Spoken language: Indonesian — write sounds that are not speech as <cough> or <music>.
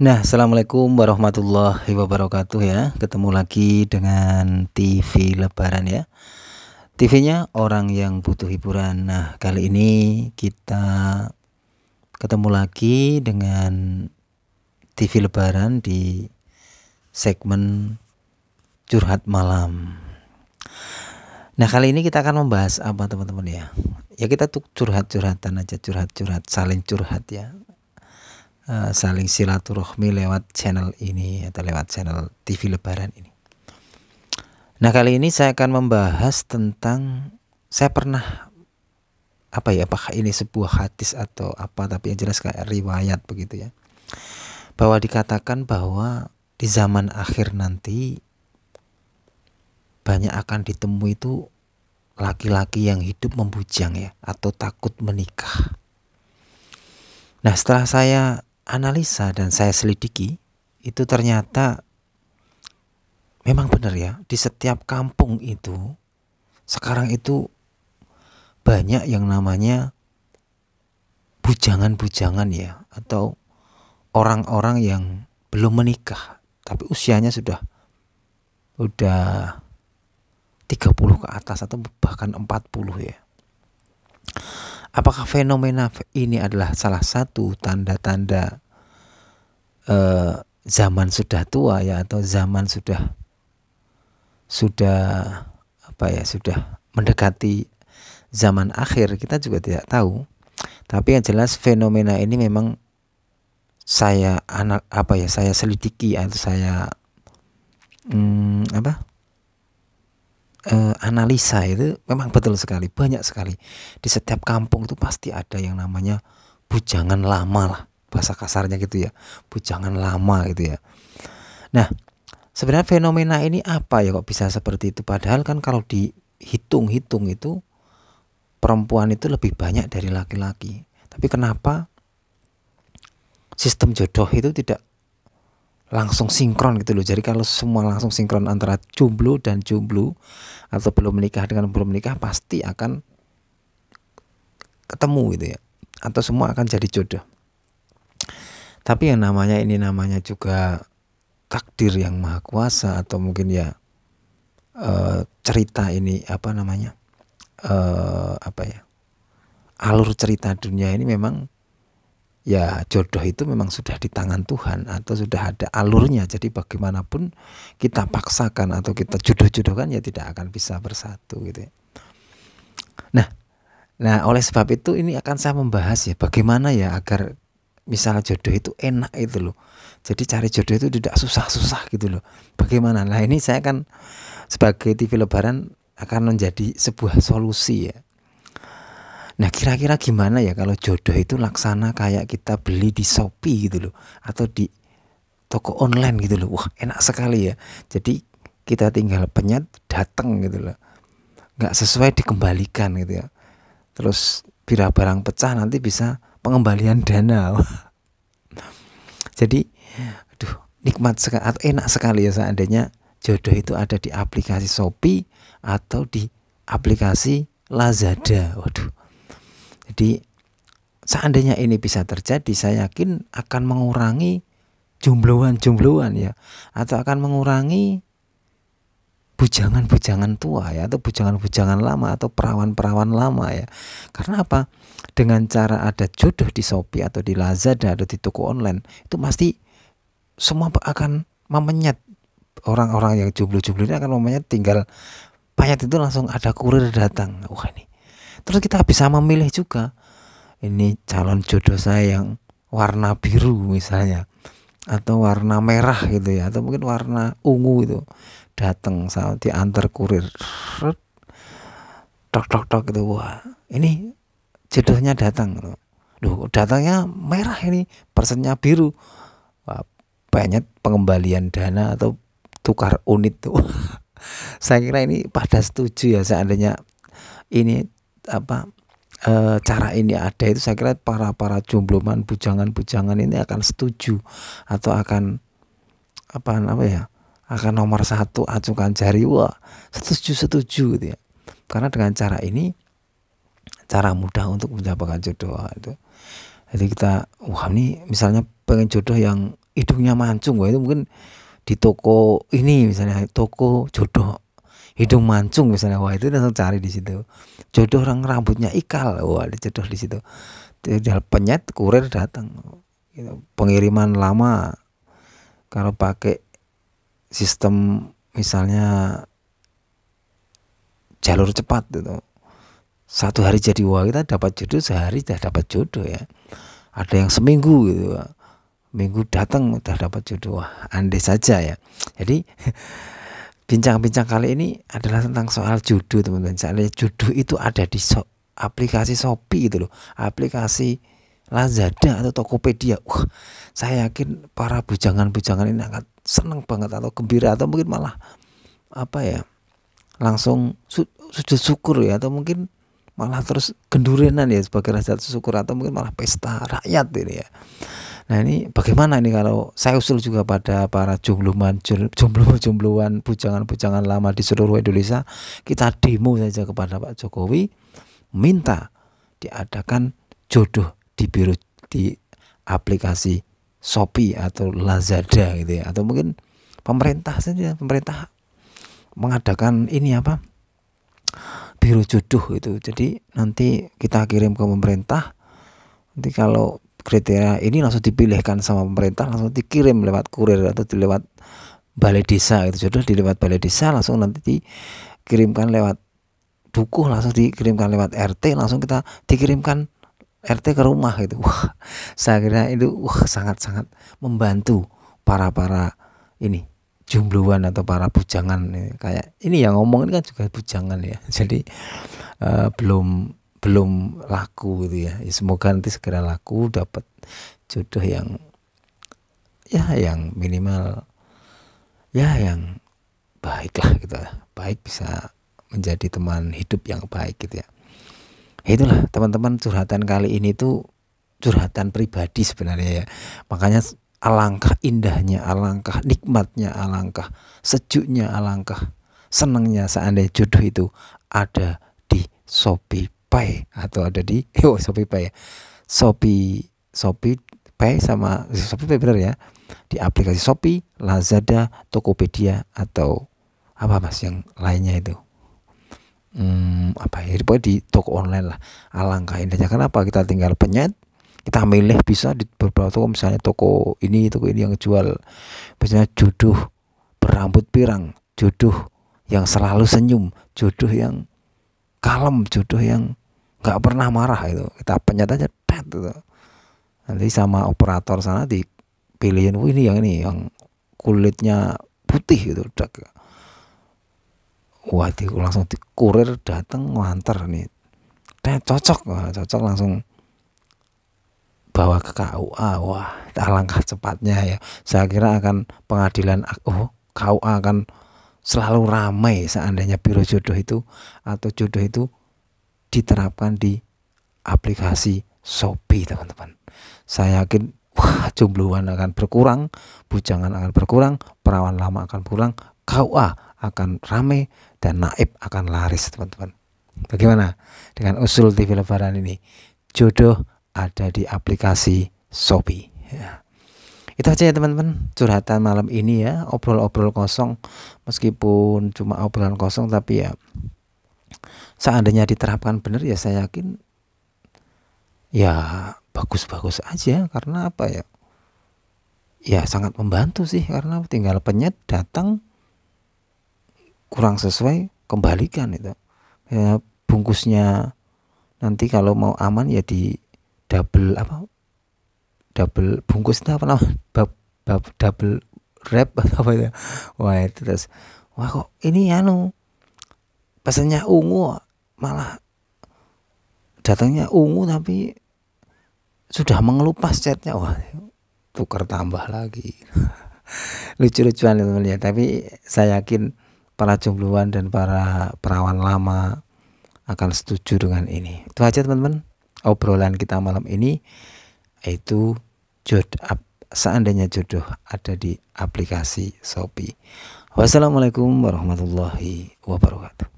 Nah, assalamualaikum warahmatullahi wabarakatuh ya. Ketemu lagi dengan TV Lebaran ya. TV-nya orang yang butuh hiburan. Nah, kali ini kita ketemu lagi dengan TV Lebaran di segmen curhat malam. Nah, kali ini kita akan membahas apa teman-teman ya? Ya kita tuh curhat-curhatan aja, curhat-curhat, saling curhat ya. Eh, saling silaturahmi lewat channel ini atau lewat channel TV Lebaran ini. Nah kali ini saya akan membahas tentang saya pernah apa ya apakah ini sebuah hadis atau apa tapi yang jelas kayak riwayat begitu ya bahwa dikatakan bahwa di zaman akhir nanti banyak akan ditemui itu laki-laki yang hidup membujang ya atau takut menikah. Nah setelah saya analisa dan saya selidiki itu ternyata memang benar ya di setiap kampung itu sekarang itu banyak yang namanya bujangan-bujangan ya atau orang-orang yang belum menikah tapi usianya sudah udah 30 ke atas atau bahkan 40 ya Apakah fenomena ini adalah salah satu tanda-tanda eh, zaman sudah tua ya atau zaman sudah sudah apa ya sudah mendekati zaman akhir kita juga tidak tahu. Tapi yang jelas fenomena ini memang saya anak apa ya saya selidiki atau saya hmm, apa uh, analisa itu memang betul sekali banyak sekali di setiap kampung itu pasti ada yang namanya bujangan lama lah bahasa kasarnya gitu ya bujangan lama gitu ya nah sebenarnya fenomena ini apa ya kok bisa seperti itu padahal kan kalau dihitung-hitung itu perempuan itu lebih banyak dari laki-laki tapi kenapa sistem jodoh itu tidak langsung sinkron gitu loh. Jadi kalau semua langsung sinkron antara jomblo dan jomblo atau belum menikah dengan belum menikah pasti akan ketemu gitu ya. Atau semua akan jadi jodoh. Tapi yang namanya ini namanya juga takdir yang maha kuasa atau mungkin ya uh, cerita ini apa namanya? Uh, apa ya? Alur cerita dunia ini memang ya jodoh itu memang sudah di tangan Tuhan atau sudah ada alurnya jadi bagaimanapun kita paksakan atau kita jodoh-jodohkan ya tidak akan bisa bersatu gitu ya. nah nah oleh sebab itu ini akan saya membahas ya bagaimana ya agar misalnya jodoh itu enak itu loh jadi cari jodoh itu tidak susah-susah gitu loh bagaimana nah ini saya akan sebagai TV Lebaran akan menjadi sebuah solusi ya Nah kira-kira gimana ya kalau jodoh itu laksana kayak kita beli di Shopee gitu loh atau di toko online gitu loh. Wah enak sekali ya. Jadi kita tinggal penyet datang gitu loh. Nggak sesuai dikembalikan gitu ya. Terus bila barang pecah nanti bisa pengembalian dana. <laughs> Jadi aduh nikmat sekali atau enak sekali ya seandainya jodoh itu ada di aplikasi Shopee atau di aplikasi Lazada. Waduh jadi seandainya ini bisa terjadi, saya yakin akan mengurangi jombloan-jombloan ya atau akan mengurangi bujangan-bujangan tua ya atau bujangan-bujangan lama atau perawan-perawan lama ya. Karena apa? Dengan cara ada jodoh di Shopee atau di Lazada atau di toko online itu pasti semua akan memenyet orang-orang yang jomblo-jomblo ini akan memenyet tinggal payat itu langsung ada kurir datang. Wah ini terus kita bisa memilih juga ini calon jodoh saya yang warna biru misalnya atau warna merah gitu ya atau mungkin warna ungu itu datang saat diantar kurir tok tok tok gitu wah ini jodohnya datang gitu. loh Duh, datangnya merah ini persennya biru wah, banyak pengembalian dana atau tukar unit tuh <laughs> saya kira ini pada setuju ya seandainya ini apa e, cara ini ada itu saya kira para para jombloman bujangan-bujangan ini akan setuju atau akan apa apa ya akan nomor satu acungkan jari wah setuju setuju gitu ya karena dengan cara ini cara mudah untuk mendapatkan jodoh itu jadi kita wah ini misalnya pengen jodoh yang hidungnya mancung wah itu mungkin di toko ini misalnya toko jodoh hidung mancung misalnya wah itu langsung cari di situ jodoh orang rambutnya ikal wah ada jodoh di situ dia penyet kurir datang gitu. pengiriman lama kalau pakai sistem misalnya jalur cepat itu satu hari jadi wah kita dapat jodoh sehari sudah dapat jodoh ya ada yang seminggu gitu minggu datang udah dapat jodoh wah andai saja ya jadi <laughs> bincang-bincang kali ini adalah tentang soal judo teman-teman. Soalnya judo itu ada di so aplikasi Shopee gitu loh, aplikasi Lazada atau Tokopedia. Wah, saya yakin para bujangan-bujangan ini akan seneng banget atau gembira atau mungkin malah apa ya langsung su sujud syukur ya atau mungkin malah terus gendurenan ya sebagai rasa syukur atau mungkin malah pesta rakyat ini ya Nah ini bagaimana ini kalau saya usul juga pada para jombloan jomblo-jombloan bujangan-bujangan lama di seluruh Indonesia kita demo saja kepada Pak Jokowi minta diadakan jodoh di biru di aplikasi Shopee atau Lazada gitu ya atau mungkin pemerintah saja pemerintah mengadakan ini apa biru jodoh itu jadi nanti kita kirim ke pemerintah nanti kalau kriteria ini langsung dipilihkan sama pemerintah langsung dikirim lewat kurir atau lewat balai desa itu sudah di lewat balai desa langsung nanti dikirimkan lewat dukuh langsung dikirimkan lewat RT langsung kita dikirimkan RT ke rumah gitu <laughs> wah saya kira itu wah sangat sangat membantu para para ini jumbluan atau para bujangan kayak ini yang ngomong ini kan juga bujangan ya <laughs> jadi uh, belum belum laku gitu ya. ya semoga nanti segera laku dapat jodoh yang ya yang minimal ya yang baik lah gitu baik bisa menjadi teman hidup yang baik gitu ya, ya itulah teman-teman curhatan kali ini tuh curhatan pribadi sebenarnya ya makanya alangkah indahnya alangkah nikmatnya alangkah sejuknya alangkah senangnya seandainya jodoh itu ada di Shopee Pay atau ada di yo <laughs> oh, Shopee Pay ya. Shopee Shopee Pay sama Shopee Pay benar ya. Di aplikasi Shopee, Lazada, Tokopedia atau apa Mas yang lainnya itu. Hmm, apa ya? Pokoknya di toko online lah. Alangkah indahnya kenapa kita tinggal penyet kita milih bisa di beberapa toko misalnya toko ini toko ini yang jual misalnya jodoh berambut pirang jodoh yang selalu senyum jodoh yang kalem jodoh yang nggak pernah marah itu kita pencet aja pet gitu. nanti sama operator sana dipilihin oh, ini yang ini yang kulitnya putih gitu udah wah di, langsung di kurir datang nganter nih dan cocok wah, cocok langsung bawa ke KUA wah alangkah cepatnya ya saya kira akan pengadilan oh KUA akan selalu ramai seandainya biro jodoh itu atau jodoh itu diterapkan di aplikasi Shopee teman-teman saya yakin wah jumlahan akan berkurang bujangan akan berkurang perawan lama akan berkurang KUA akan rame dan naib akan laris teman-teman bagaimana dengan usul TV lebaran ini jodoh ada di aplikasi Shopee ya. Itu aja ya teman-teman curhatan malam ini ya obrol-obrol kosong meskipun cuma obrolan kosong tapi ya seandainya diterapkan benar ya saya yakin ya bagus-bagus aja karena apa ya ya sangat membantu sih karena tinggal penyet datang kurang sesuai kembalikan itu ya, bungkusnya nanti kalau mau aman ya di double apa double bungkus itu apa namanya <laughs> bab, bab double wrap atau apa ya wah itu terus wah kok ini anu pesannya ungu malah datangnya ungu tapi sudah mengelupas catnya wah tukar tambah lagi <laughs> lucu-lucuan itu melihat tapi saya yakin para jombloan dan para perawan lama akan setuju dengan ini itu aja teman-teman obrolan kita malam ini yaitu jod seandainya jodoh ada di aplikasi Shopee wassalamualaikum warahmatullahi wabarakatuh